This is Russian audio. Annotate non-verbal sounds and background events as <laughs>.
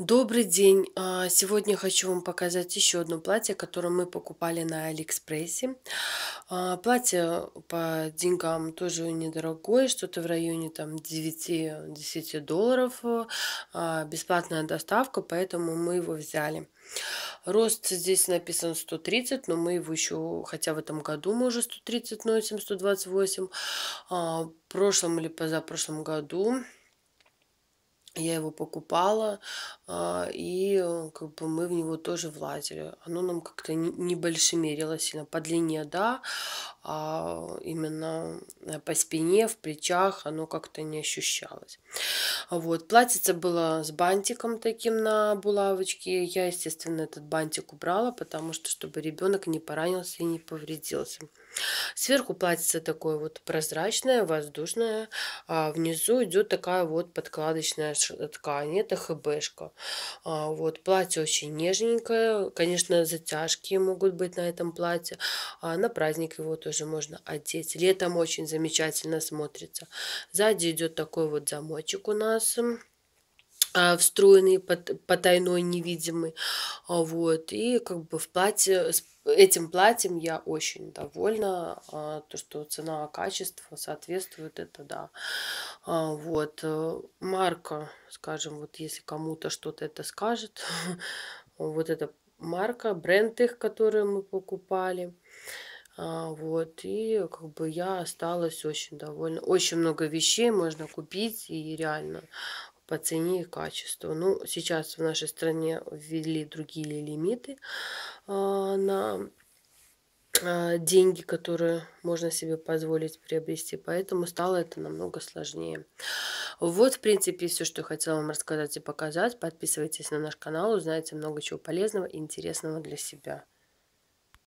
Добрый день! А, сегодня хочу вам показать еще одно платье, которое мы покупали на Алиэкспрессе. А, платье по деньгам тоже недорогое, что-то в районе там 9-10 долларов. А, бесплатная доставка, поэтому мы его взяли. Рост здесь написан 130, но мы его еще, хотя в этом году мы уже 130 носим, 128. В прошлом или позапрошлом году я его покупала, а, и э, как бы мы в него тоже влазили. Оно нам как-то не большемерило сильно. По длине, да, а именно э, по спине, в плечах оно как-то не ощущалось. Вот, платьице было с бантиком таким на булавочке. Я, естественно, этот бантик убрала, потому что, чтобы ребенок не поранился и не повредился. Сверху платьице такое вот прозрачное, воздушное, а внизу идет такая вот подкладочная ткань, это хбшка. А вот платье очень нежненькое, конечно, затяжки могут быть на этом платье, а на праздник его тоже можно одеть. Летом очень замечательно смотрится. Сзади идет такой вот замочек у нас, мясом а, встроенный, потайной, невидимый, а, вот, и как бы в платье, с этим платьем я очень довольна, а, то, что цена, качество соответствует, это да, вот, э, марка, скажем, вот если кому-то что-то это скажет, <laughs> вот эта марка, бренд их, который мы покупали, а, вот, и как бы я осталась очень довольна. Очень много вещей можно купить и реально по цене и качеству. Ну, сейчас в нашей стране ввели другие лимиты а, на а, деньги, которые можно себе позволить приобрести, поэтому стало это намного сложнее. Вот, в принципе, все, что хотела вам рассказать и показать. Подписывайтесь на наш канал, узнаете много чего полезного и интересного для себя.